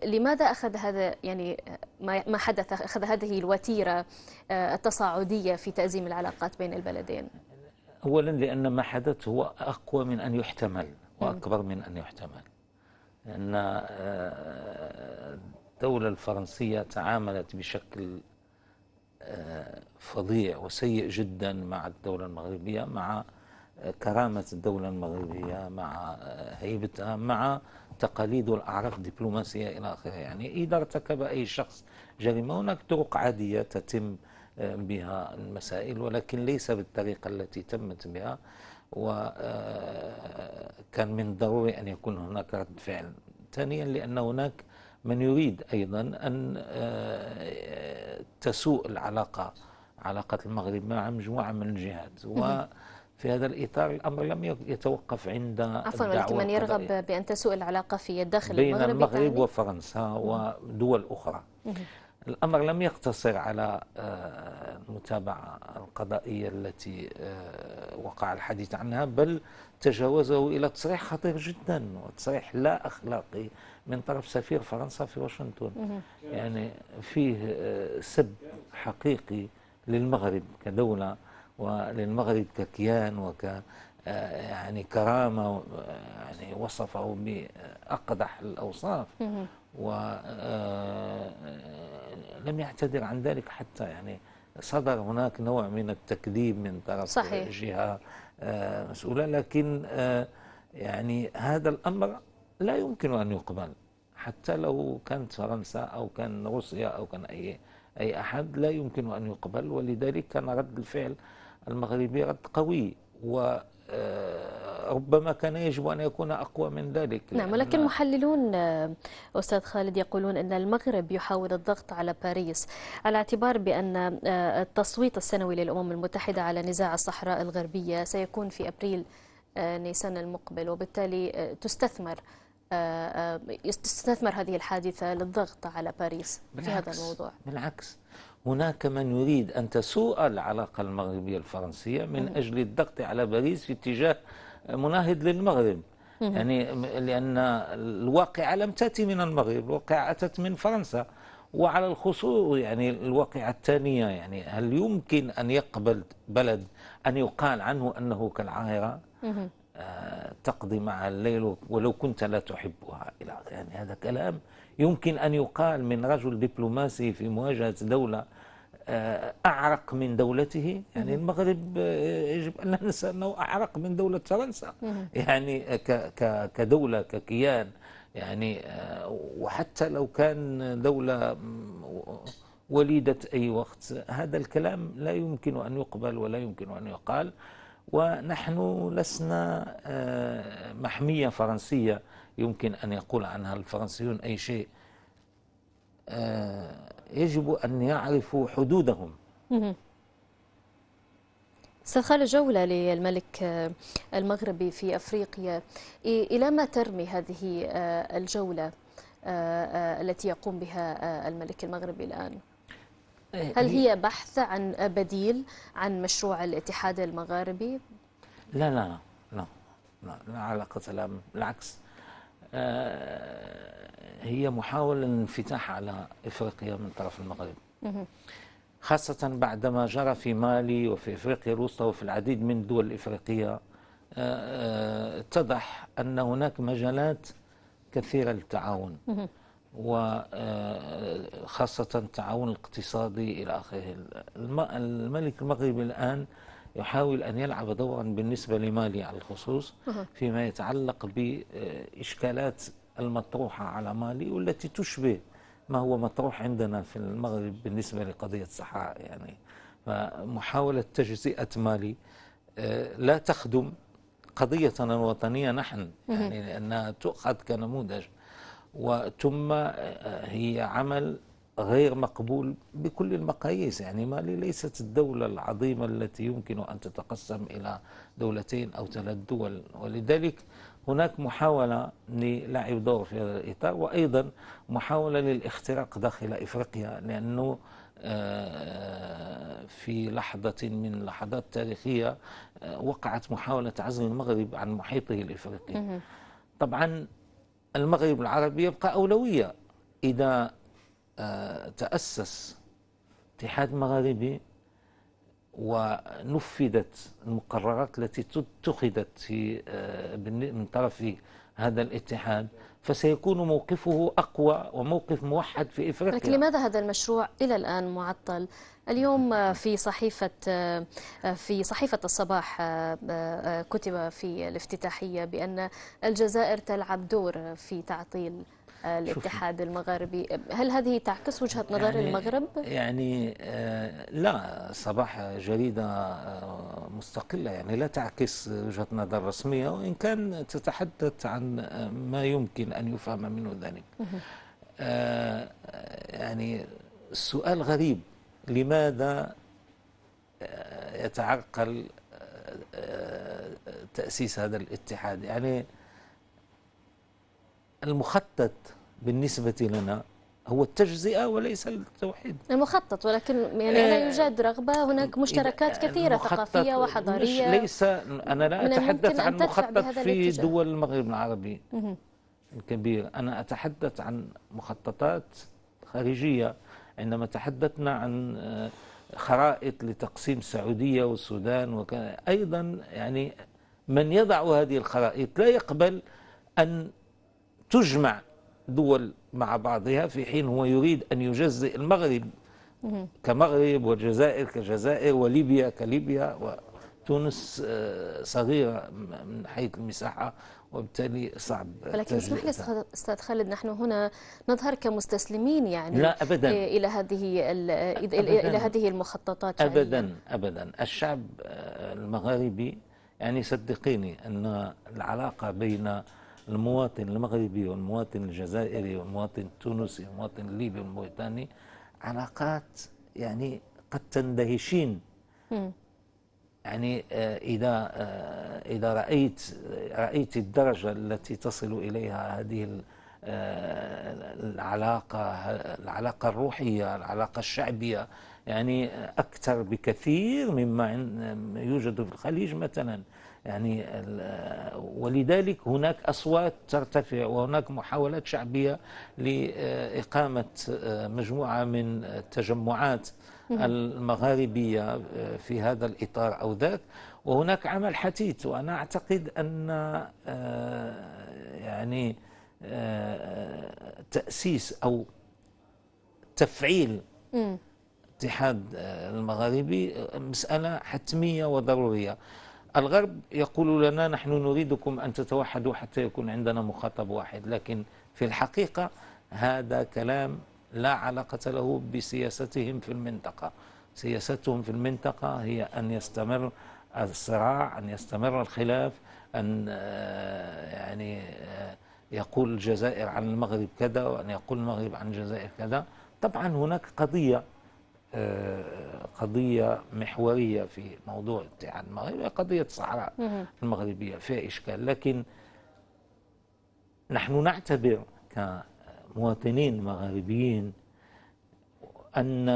لماذا أخذ هذا يعني ما حدث أخذ هذه الوتيرة التصاعدية في تأزيم العلاقات بين البلدين أولا لأن ما حدث هو أقوى من أن يحتمل وأكبر من أن يحتمل أن آه، الدولة الفرنسية تعاملت بشكل آه، فظيع وسيء جدا مع الدولة المغربية مع آه، كرامة الدولة المغربية مع هيبتها مع تقاليد والأعراف الدبلوماسية إلى آخره يعني إذا ارتكب أي شخص جريمة هناك طرق عادية تتم بها المسائل ولكن ليس بالطريقة التي تمت بها وكان آه، من ضروري أن يكون هناك رد فعل ثانيا لأن هناك من يريد أيضا أن آه، تسوء العلاقة علاقة المغرب مع مجموعة من الجهات و في هذا الإطار الأمر لم يتوقف عند عفوا ولكن من يرغب بأن تسوء العلاقة في الداخل بين المغرب, المغرب وفرنسا ودول أخرى الأمر لم يقتصر على آه، المتابعة القضائية التي آه، وقع الحديث عنها بل تجاوزه إلى تصريح خطير جدا وتصريح لا أخلاقي من طرف سفير فرنسا في واشنطن يعني فيه آه، سب حقيقي للمغرب كدولة وللمغرب ككيان وك يعني كرامة يعني وصفه بأقدح الأوصاف ولم آه، آه، يعتذر عن ذلك حتى يعني صدر هناك نوع من التكذيب من طرف صحيح. جهة آه، مسؤولة لكن يعني هذا الأمر لا يمكن أن يقبل حتى لو كانت فرنسا أو كان روسيا أو كان أي أي أحد لا يمكن أن يقبل ولذلك كان رد الفعل المغربي رد قوي و ربما كان يجب أن يكون أقوى من ذلك نعم ولكن محللون آه، أستاذ خالد يقولون أن المغرب يحاول الضغط على باريس على اعتبار بأن آه، التصويت السنوي للأمم المتحدة على نزاع الصحراء الغربية سيكون في أبريل آه، نيسان المقبل وبالتالي تستثمر تستثمر هذه الحادثة للضغط على باريس في هذا الموضوع بالعكس هناك من يريد أن تسوء العلاقة المغربية الفرنسية من أجل الضغط على باريس في اتجاه مناهض للمغرب يعني لأن الواقعة لم تأتي من المغرب الواقعة أتت من فرنسا وعلى الخصوص يعني الواقعة الثانية يعني هل يمكن أن يقبل بلد أن يقال عنه أنه كالعاهرة آه، تقضي مع الليل ولو كنت لا تحبها إلى يعني هذا كلام يمكن أن يقال من رجل دبلوماسي في مواجهة دولة أعرق من دولته يعني المغرب آه، يجب أن لا ننسى أنه أعرق من دولة فرنسا يعني كدولة ككيان يعني آه، وحتى لو كان دولة وليدة أي وقت هذا الكلام لا يمكن أن يقبل ولا يمكن أن يقال ونحن لسنا آه، محمية فرنسية يمكن أن يقول عنها الفرنسيون أي شيء يجب أن يعرفوا حدودهم خالد جولة للملك آه، المغربي في أفريقيا إلى ما ترمي هذه آه، الجولة آه، التي يقوم بها الملك المغربي الآن؟ هل هي بحث عن بديل عن مشروع الاتحاد المغاربي؟ لا لا لا لا, لا, لا علاقة لا بالعكس هي محاولة للانفتاح على إفريقيا من طرف المغرب خاصة بعدما جرى في مالي وفي إفريقيا الوسطى وفي العديد من الدول الإفريقية آه، آه، اتضح أن هناك مجالات كثيرة للتعاون وخاصة آه، التعاون الاقتصادي إلى آخره الملك المغربي الآن يحاول أن يلعب دورا بالنسبة لمالي على الخصوص فيما يتعلق بإشكالات المطروحة على مالي والتي تشبه ما هو مطروح عندنا في المغرب بالنسبة لقضية الصحراء يعني فمحاولة تجزئة مالي آه، لا تخدم قضيتنا الوطنية نحن يعني لأنها تؤخذ كنموذج وثم آه، آه، هي عمل غير مقبول بكل المقاييس يعني مالي ليست الدولة العظيمة التي يمكن أن تتقسم إلى دولتين أو ثلاث دول ولذلك هناك محاولة للعب دور في هذا الإطار وأيضا محاولة للاختراق داخل إفريقيا لأنه آه، في لحظة من لحظات تاريخية آه، وقعت محاولة عزل المغرب عن محيطه الإفريقي طبعا المغرب العربي يبقى أولوية إذا آه، تأسس اتحاد مغاربي ونفذت المقررات التي اتخذت آه، من طرف هذا الاتحاد فسيكون موقفه أقوى وموقف موحد في إفريقيا لكن لماذا هذا المشروع إلى الآن معطل؟ اليوم نعم. في صحيفة آه، في صحيفة الصباح آه، كتب في الافتتاحية بأن الجزائر تلعب دور في تعطيل الاتحاد شوفي. المغربي هل هذه تعكس وجهة نظر يعني المغرب؟ يعني آه، لا صباح جريدة آه، مستقلة يعني لا تعكس وجهة نظر رسمية وإن كان تتحدث عن ما يمكن أن يفهم منه ذلك آه، يعني السؤال غريب لماذا يتعقل تأسيس هذا الاتحاد يعني المخطط بالنسبة لنا هو التجزئة وليس التوحيد المخطط ولكن يعني لا آه، يوجد رغبة هناك مشتركات آه، كثيرة ثقافية وحضارية ليس أنا لا أتحدث عن مخطط في دول المغرب العربي الكبير أنا أتحدث عن مخططات خارجية عندما تحدثنا عن آه، خرائط لتقسيم السعودية والسودان وكذا أيضا يعني من يضع هذه الخرائط لا يقبل أن تجمع دول مع بعضها في حين هو يريد أن يجزئ المغرب كمغرب والجزائر كجزائر وليبيا كليبيا وتونس آه، صغيرة من حيث المساحة وبالتالي صعب ولكن اسمح لي استاذ خالد نحن هنا نظهر كمستسلمين يعني لا أبدا الى هذه أبداً الى هذه المخططات ابدا يعني. ابدا الشعب آه، المغاربي يعني صدقيني ان العلاقه بين المواطن المغربي والمواطن الجزائري والمواطن التونسي والمواطن الليبي والموريتاني علاقات يعني قد تندهشين يعني آه، إذا آه، إذا رأيت رأيت الدرجة التي تصل إليها هذه آه، العلاقة العلاقة الروحية العلاقة الشعبية يعني أكثر بكثير مما يوجد في الخليج مثلا يعني ولذلك هناك أصوات ترتفع وهناك محاولات شعبية لإقامة آه، مجموعة من التجمعات المغاربية آه، في هذا الإطار أو ذاك وهناك عمل حثيث وأنا أعتقد أن آه، يعني تأسيس أو تفعيل اتحاد المغاربي مسألة حتمية وضرورية الغرب يقول لنا نحن نريدكم أن تتوحدوا حتى يكون عندنا مخاطب واحد لكن في الحقيقة هذا كلام لا علاقة له بسياستهم في المنطقة سياستهم في المنطقة هي أن يستمر الصراع أن يستمر الخلاف أن آه، يعني آه، يقول الجزائر عن المغرب كذا وأن يقول المغرب عن الجزائر كذا طبعا هناك قضية آه، قضية محورية في موضوع اتحاد المغرب هي قضية الصحراء المغربية فيها إشكال لكن نحن نعتبر كمواطنين مغربيين أن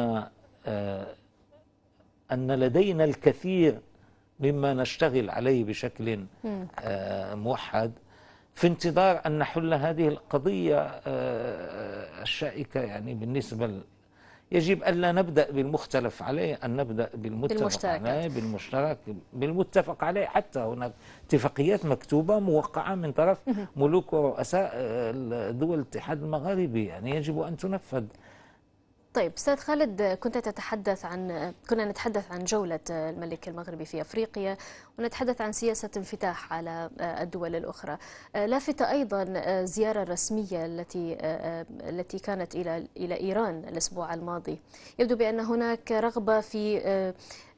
آه، أن لدينا الكثير مما نشتغل عليه بشكل آه، موحد في انتظار أن نحل هذه القضية الشائكة يعني بالنسبة يجب ألا نبدأ بالمختلف عليه أن نبدأ بالمتفق عليه بالمشترك بالمتفق عليه حتى هناك اتفاقيات مكتوبة موقعة من طرف ملوك ورؤساء آه، دول الاتحاد المغاربي يعني يجب أن تنفذ طيب استاذ خالد كنت تتحدث عن كنا نتحدث عن جوله الملك المغربي في افريقيا ونتحدث عن سياسه انفتاح على الدول الاخرى لافته ايضا زياره رسميه التي التي كانت الى الى ايران الاسبوع الماضي يبدو بان هناك رغبه في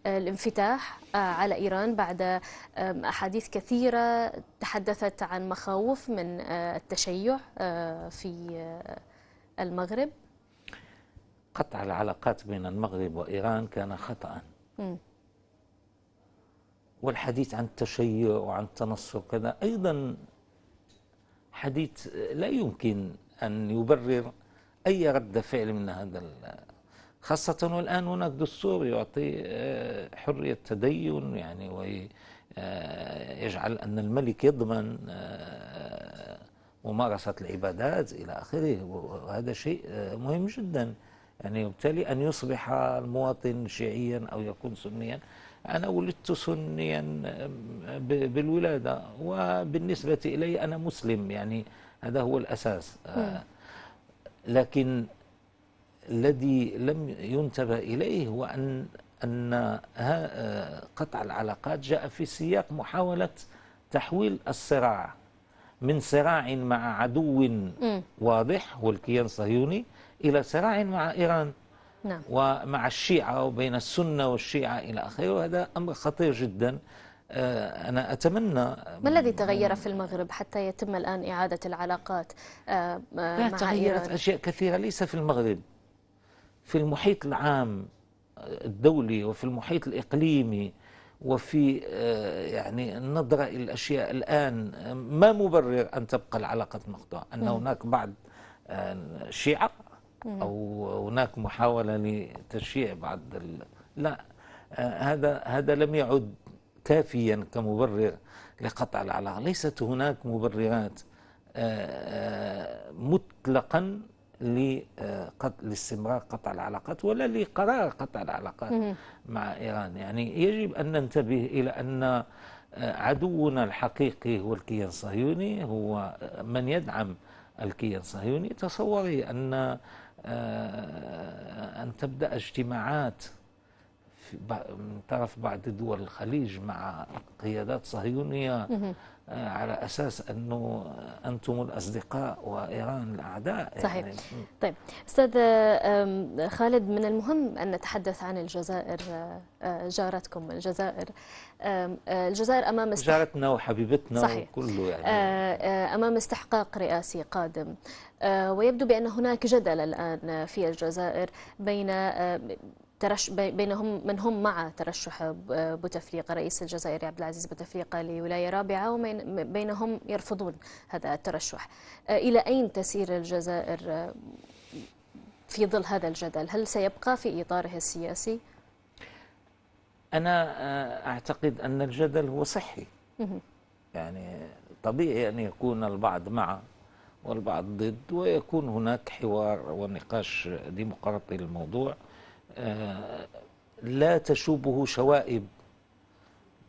الانفتاح على ايران بعد احاديث كثيره تحدثت عن مخاوف من التشيع في المغرب قطع العلاقات بين المغرب وإيران كان خطأ م. والحديث عن التشيع وعن التنصر كذا أيضا حديث لا يمكن أن يبرر أي رد فعل من هذا خاصة والآن هناك دستور يعطي آه، حرية تدين يعني ويجعل آه، أن الملك يضمن آه، ممارسة العبادات إلى آخره وهذا شيء مهم جدا يعني وبالتالي أن يصبح المواطن شيعيا أو يكون سنيا أنا ولدت سنيا بالولادة وبالنسبة إلي أنا مسلم يعني هذا هو الأساس آه، لكن الذي لم ينتبه إليه هو أن أن آه، قطع العلاقات جاء في سياق محاولة تحويل الصراع من صراع مع عدو واضح هو الكيان الصهيوني إلى صراع مع إيران نعم. ومع الشيعة وبين السنة والشيعة إلى آخره وهذا أمر خطير جدا آه، أنا أتمنى ما الذي تغير في المغرب حتى يتم الآن إعادة العلاقات آه، مع تغيرت أشياء كثيرة ليس في المغرب في المحيط العام آه، الدولي وفي المحيط الإقليمي وفي يعني النظرة إلى الأشياء الآن ما مبرر أن تبقى العلاقة مقطوعة أن نعم. هناك بعض الشيعة أو هناك محاولة لتشييع بعض ال... لا آه، هذا هذا لم يعد كافيا كمبرر لقطع العلاقة ليست هناك مبررات آه، آه، مطلقا لاستمرار قطع العلاقات ولا لقرار قطع العلاقات مع إيران يعني يجب أن ننتبه إلى أن عدونا الحقيقي هو الكيان الصهيوني هو من يدعم الكيان الصهيوني تصوري أن آه، أن تبدأ اجتماعات من طرف بعض دول الخليج مع قيادات صهيونية آه، على اساس انه انتم الاصدقاء وايران الاعداء يعني صحيح يعني طيب استاذ خالد من المهم ان نتحدث عن الجزائر آه، جارتكم الجزائر آه، الجزائر امام جارتنا وحبيبتنا صحيح. وكله يعني امام استحقاق رئاسي قادم ويبدو بان هناك جدل الان في الجزائر بين ترش بينهم من هم مع ترشح بوتفليقة رئيس الجزائر عبد العزيز بوتفليقة لولاية رابعة وبينهم يرفضون هذا الترشح أه، إلى أين تسير الجزائر أه، في ظل هذا الجدل هل سيبقى في إطاره السياسي؟ أنا أه، أعتقد أن الجدل هو صحي يعني طبيعي أن يكون البعض مع والبعض ضد ويكون هناك حوار ونقاش ديمقراطي للموضوع آه، لا تشوبه شوائب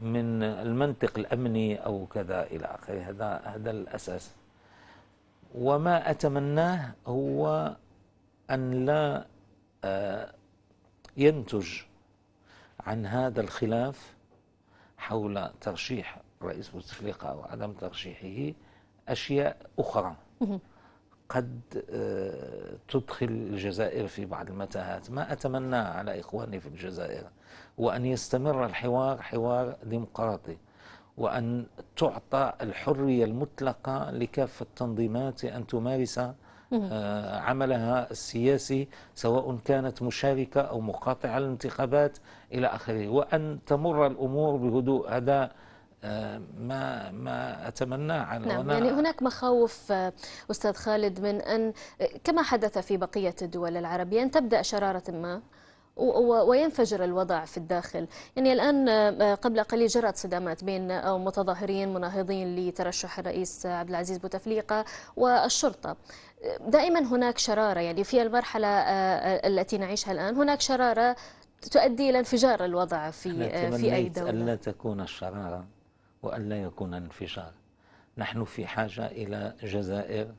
من المنطق الأمني أو كذا إلى آخره هذا هذا الأساس وما أتمناه هو أن لا آه، ينتج عن هذا الخلاف حول ترشيح رئيس بوتفليقة أو عدم ترشيحه أشياء أخرى قد آه، تدخل الجزائر في بعض المتاهات ما أتمنى على إخواني في الجزائر وأن يستمر الحوار حوار ديمقراطي وأن تعطى الحرية المطلقة لكافة التنظيمات أن تمارس آه، عملها السياسي سواء كانت مشاركة أو مقاطعة للانتخابات إلى آخره وأن تمر الأمور بهدوء هذا آه، ما ما اتمناه على نعم يعني هناك مخاوف آه، استاذ خالد من ان آه، كما حدث في بقيه الدول العربيه ان تبدا شراره ما وينفجر الوضع في الداخل يعني الآن قبل قليل جرت صدامات بين متظاهرين مناهضين لترشح الرئيس عبد العزيز بوتفليقة والشرطة دائما هناك شرارة يعني في المرحلة التي نعيشها الآن هناك شرارة تؤدي إلى انفجار الوضع في في أي دولة ألا تكون الشرارة وألا يكون انفجار نحن في حاجة إلى جزائر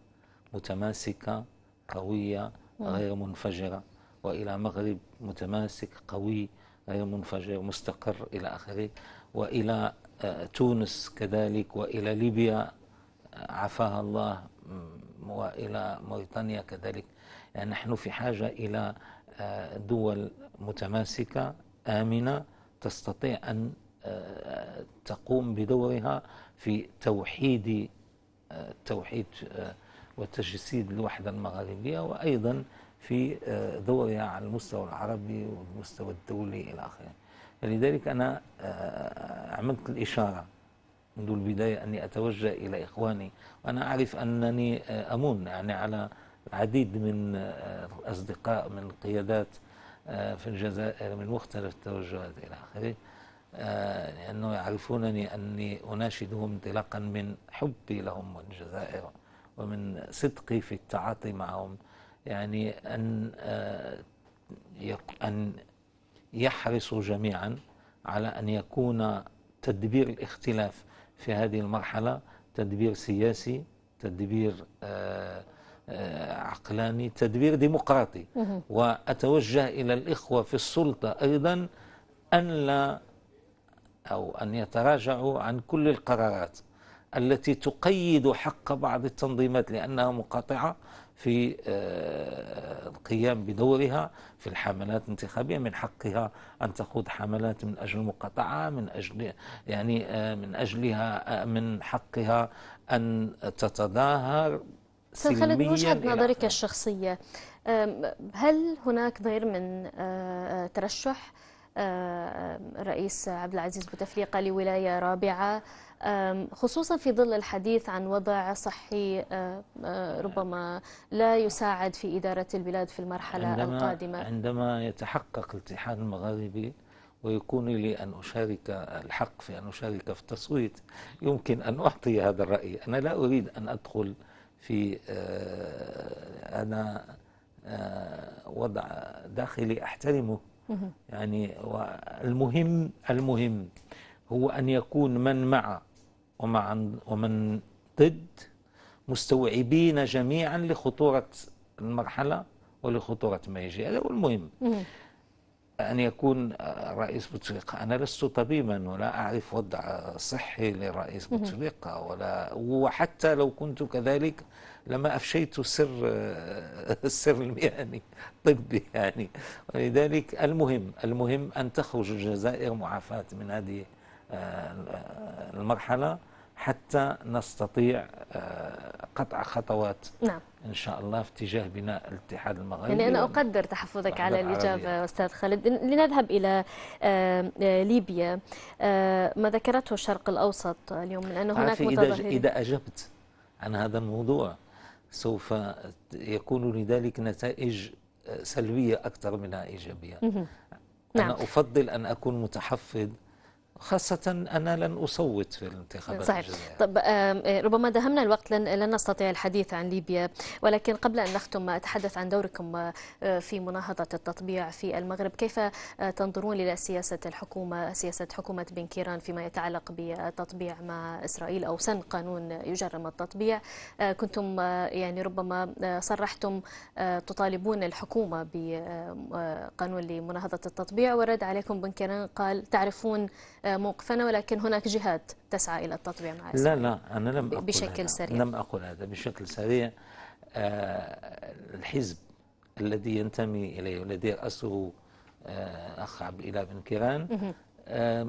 متماسكة قوية غير منفجرة وإلى مغرب متماسك قوي غير منفجر مستقر إلى آخره وإلى آه، تونس كذلك وإلى ليبيا آه، عفاها الله وإلى موريتانيا كذلك يعني نحن في حاجة إلى آه، دول متماسكة آمنة تستطيع أن تقوم بدورها في توحيد التوحيد وتجسيد الوحدة المغاربية وأيضا في دورها على المستوى العربي والمستوى الدولي إلى آخره فلذلك أنا عملت الإشارة منذ البداية أني أتوجه إلى إخواني وأنا أعرف أنني أمون يعني على العديد من الأصدقاء من القيادات آه، في الجزائر من مختلف التوجهات إلى آخره آه، لأنه يعرفونني أني أناشدهم انطلاقا من حبي لهم والجزائر ومن صدقي في التعاطي معهم يعني أن آه، أن يحرصوا جميعا على أن يكون تدبير الاختلاف في هذه المرحلة تدبير سياسي تدبير آه، عقلاني تدبير ديمقراطي وأتوجه إلى الإخوة في السلطة أيضا أن لا أو أن يتراجعوا عن كل القرارات التي تقيد حق بعض التنظيمات لأنها مقاطعة في آه، القيام بدورها في الحملات الانتخابية من حقها أن تخوض حملات من أجل المقاطعة من أجل يعني آه، من أجلها آه، من حقها أن تتظاهر سلميا من وجهة نظرك الشخصية هل هناك غير من ترشح الرئيس آه، آه، عبد العزيز بوتفليقه لولايه رابعه خصوصا في ظل الحديث عن وضع صحي آه، ربما لا يساعد في إدارة البلاد في المرحلة عندما القادمة عندما يتحقق الاتحاد المغاربي ويكون لي أن أشارك الحق في أن أشارك في التصويت يمكن أن أعطي هذا الرأي أنا لا أريد أن أدخل في أنا وضع داخلي أحترمه يعني المهم المهم هو أن يكون من مع ومع ومن ضد مستوعبين جميعا لخطورة المرحلة ولخطورة ما يجي هذا هو المهم أن يكون رئيس بوتفليقة أنا لست طبيبا ولا أعرف وضع صحي لرئيس بوتفليقة ولا وحتى لو كنت كذلك لما أفشيت سر آه، السر المهني طبي يعني ولذلك المهم المهم أن تخرج الجزائر معافاة من هذه آه، المرحلة حتى نستطيع آه، قطع خطوات نعم. ان شاء الله في اتجاه بناء الاتحاد المغربي يعني انا اقدر تحفظك على الاجابه عربية. استاذ خالد لنذهب الى ليبيا ما ذكرته الشرق الاوسط اليوم من ان هناك متظاهرين اذا اجبت عن هذا الموضوع سوف يكون لذلك نتائج سلبية أكثر منها إيجابية أنا نعم. أفضل أن أكون متحفظ خاصة أنا لن أصوت في الانتخابات صحيح. الجزائرية طب آه، ربما دهمنا الوقت لن, لن نستطيع الحديث عن ليبيا ولكن قبل أن نختم أتحدث عن دوركم آه، في مناهضة التطبيع في المغرب كيف آه، تنظرون إلى سياسة الحكومة سياسة حكومة بن كيران فيما يتعلق بالتطبيع مع إسرائيل أو سن قانون يجرم التطبيع كنتم يعني ربما صرحتم تطالبون الحكومة بقانون لمناهضة التطبيع ورد عليكم بن كيران قال تعرفون مقفنة ولكن هناك جهات تسعى إلى التطبيع مع إسرائيل لا لا أنا لم أقول بشكل هذا. سريع لم أقول هذا بشكل سريع آه، الحزب الذي ينتمي إليه والذي يرأسه آه، أخ عبد الإله بن كيران آه،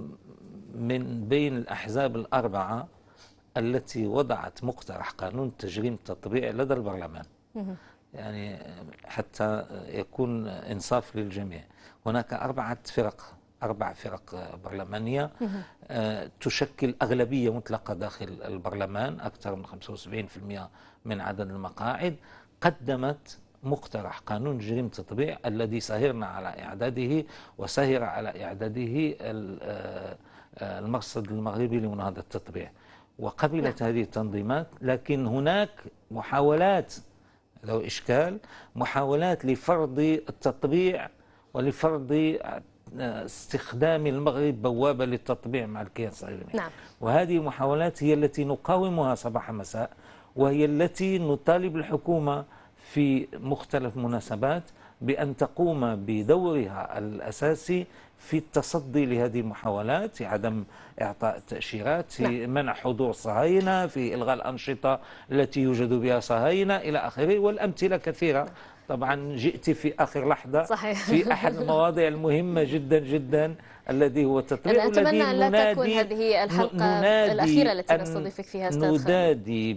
من بين الأحزاب الأربعة التي وضعت مقترح قانون تجريم التطبيع لدى البرلمان يعني حتى يكون إنصاف للجميع هناك أربعة فرق أربع فرق آه، برلمانية آه، تشكل أغلبية مطلقة داخل البرلمان أكثر من 75% من عدد المقاعد قدمت مقترح قانون جريمة التطبيع الذي سهرنا على إعداده وسهر على إعداده آه، المرصد المغربي لمناهضة التطبيع وقبلت نعم. هذه التنظيمات لكن هناك محاولات له إشكال محاولات لفرض التطبيع ولفرض استخدام المغرب بوابة للتطبيع مع الكيان الصهيوني نعم. وهذه المحاولات هي التي نقاومها صباح مساء وهي التي نطالب الحكومة في مختلف مناسبات بأن تقوم بدورها الأساسي في التصدي لهذه المحاولات في عدم إعطاء التأشيرات في نعم. منع حضور صهاينة في إلغاء الأنشطة التي يوجد بها صهاينة إلى آخره والأمثلة كثيرة نعم. طبعا جئت في آخر لحظة صحيح. في أحد المواضيع المهمة جدا جدا الذي هو تطبيق أنا أتمنى أن لا تكون هذه الحلقة الأخيرة التي نستضيفك فيها أستاذ ننادي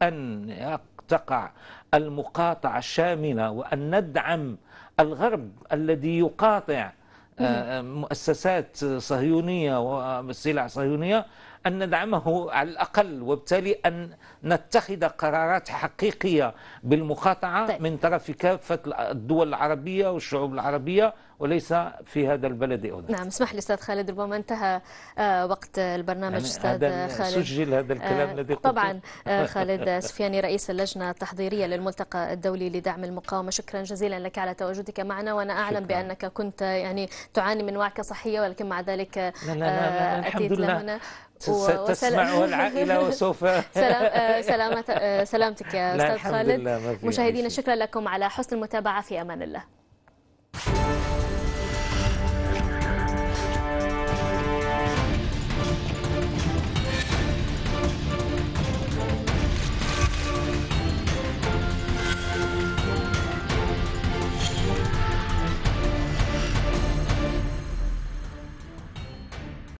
بأن تقع المقاطعة الشاملة وأن ندعم الغرب الذي يقاطع آه، مؤسسات صهيونية وسلع صهيونية أن ندعمه على الأقل وبالتالي أن نتخذ قرارات حقيقية بالمقاطعة طيب. من طرف كافة الدول العربية والشعوب العربية وليس في هذا البلد أو نعم اسمح لي أستاذ خالد ربما انتهى آه، وقت البرنامج يعني أستاذ هذا خالد سجل هذا الكلام آه، الذي قلته طبعا آه، خالد سفياني رئيس اللجنة التحضيرية للملتقى الدولي لدعم المقاومة شكرا جزيلا لك على تواجدك معنا وأنا أعلم شكرا. بأنك كنت يعني تعاني من وعكة صحية ولكن مع ذلك لا لا لا لا أتيت لهنا تسمعها العائلة وسوف سلام آه، آه، سلامتك يا أستاذ خالد مشاهدينا شكرا لكم على حسن المتابعة في أمان الله